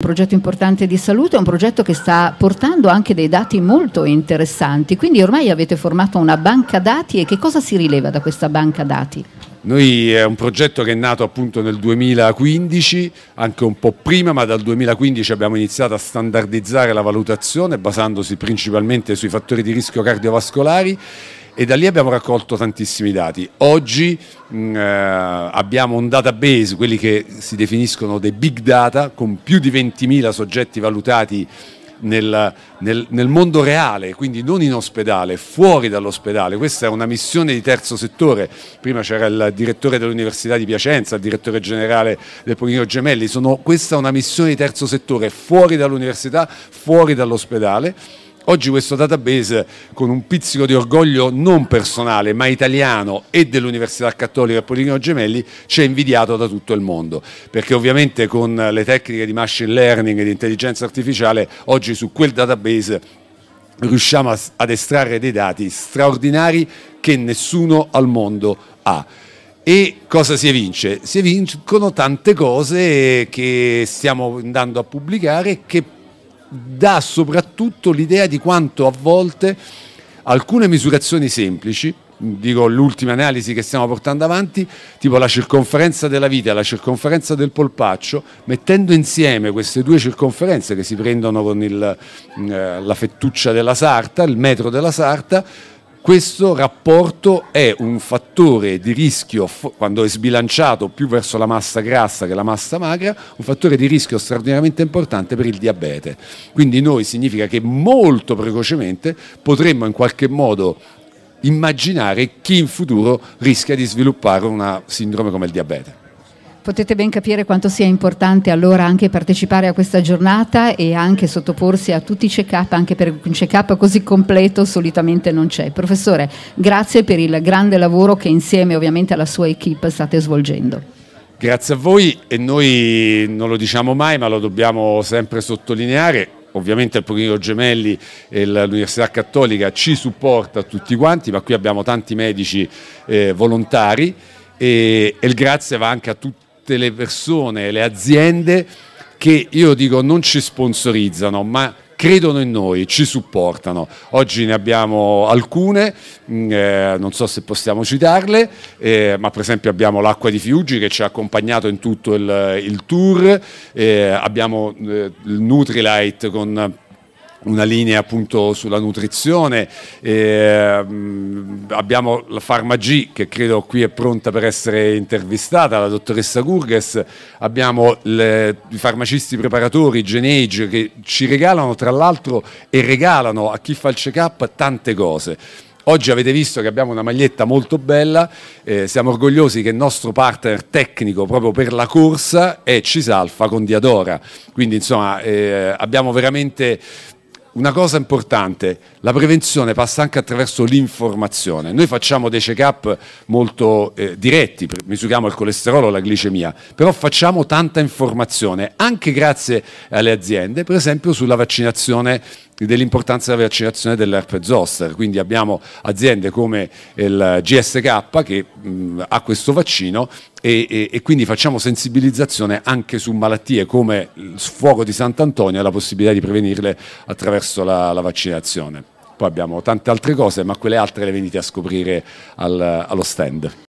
Un progetto importante di salute è un progetto che sta portando anche dei dati molto interessanti, quindi ormai avete formato una banca dati e che cosa si rileva da questa banca dati? Noi eh, è un progetto che è nato appunto nel 2015, anche un po' prima, ma dal 2015 abbiamo iniziato a standardizzare la valutazione basandosi principalmente sui fattori di rischio cardiovascolari e da lì abbiamo raccolto tantissimi dati. Oggi mh, mm, eh, abbiamo un database, quelli che si definiscono dei big data, con più di 20.000 soggetti valutati nel, nel, nel, mondo reale, quindi non in ospedale, fuori dall'ospedale. Questa è una missione di terzo settore. Prima c'era il direttore dell'Università di Piacenza, il direttore generale del Polinio Gemelli. Sono, questa è una missione di terzo settore, fuori dall'università, fuori dall'ospedale Oggi questo database, con un pizzico di orgoglio non personale ma italiano e dell'Università Cattolica Polino Gemelli, ci è invidiato da tutto il mondo, perché ovviamente con le tecniche di machine learning e di intelligenza artificiale oggi su quel database riusciamo ad estrarre dei dati straordinari che nessuno al mondo ha. E cosa si evince? Si evincono tante cose che stiamo andando a pubblicare che dà soprattutto l'idea di quanto a volte alcune misurazioni semplici, dico l'ultima analisi che stiamo portando avanti, tipo la circonferenza della vita e la circonferenza del polpaccio, mettendo insieme queste due circonferenze che si prendono con il, mm, eh, la fettuccia della sarta, il metro della sarta, questo rapporto è un fattore di rischio, quando è sbilanciato più verso la massa grassa che la massa magra, un fattore di rischio straordinariamente importante per il diabete. Quindi noi significa che molto precocemente potremmo in qualche modo immaginare chi in futuro rischia di sviluppare una sindrome come il diabete. Potete ben capire quanto sia importante allora anche partecipare a questa giornata e anche sottoporsi a tutti i check-up, anche per un check-up così completo solitamente non c'è. Professore, grazie per il grande lavoro che insieme ovviamente alla sua equip state svolgendo. Grazie a voi e noi non lo diciamo mai, ma lo dobbiamo sempre sottolineare, ovviamente il Pugno Gemelli e l'Università Cattolica ci supporta tutti quanti, ma qui abbiamo tanti medici eh, volontari e, e il grazie va anche a tutti tutte le persone, le aziende che io dico non ci sponsorizzano, ma credono in noi, ci supportano. Oggi ne abbiamo alcune, mm, eh, non so se possiamo citarle, eh, ma per esempio abbiamo l'Acqua di Fiuggi che ci ha accompagnato in tutto il, il tour, eh, abbiamo eh, il Nutrilite con una linea appunto sulla nutrizione, eh, abbiamo la Farmagì che credo qui è pronta per essere intervistata, la dottoressa Gurges, abbiamo le, i farmacisti preparatori, Genage che ci regalano tra l'altro e regalano a chi fa il check-up tante cose. Oggi avete visto che abbiamo una maglietta molto bella, eh, siamo orgogliosi che il nostro partner tecnico proprio per la corsa è Cisalfa con Diadora, quindi insomma eh, abbiamo veramente una cosa importante, la prevenzione passa anche attraverso l'informazione. Noi facciamo dei check-up molto eh, diretti, misuriamo il colesterolo, la glicemia, però facciamo tanta informazione, anche grazie alle aziende, per esempio sulla vaccinazione dell'importanza della vaccinazione dell'herpes zoster, quindi abbiamo aziende come il GSK che mh, ha questo vaccino e, e, e, quindi facciamo sensibilizzazione anche su malattie come il fuoco di Sant'Antonio e la possibilità di prevenirle attraverso la, la vaccinazione. Poi abbiamo tante altre cose, ma quelle altre le venite a scoprire al, allo stand.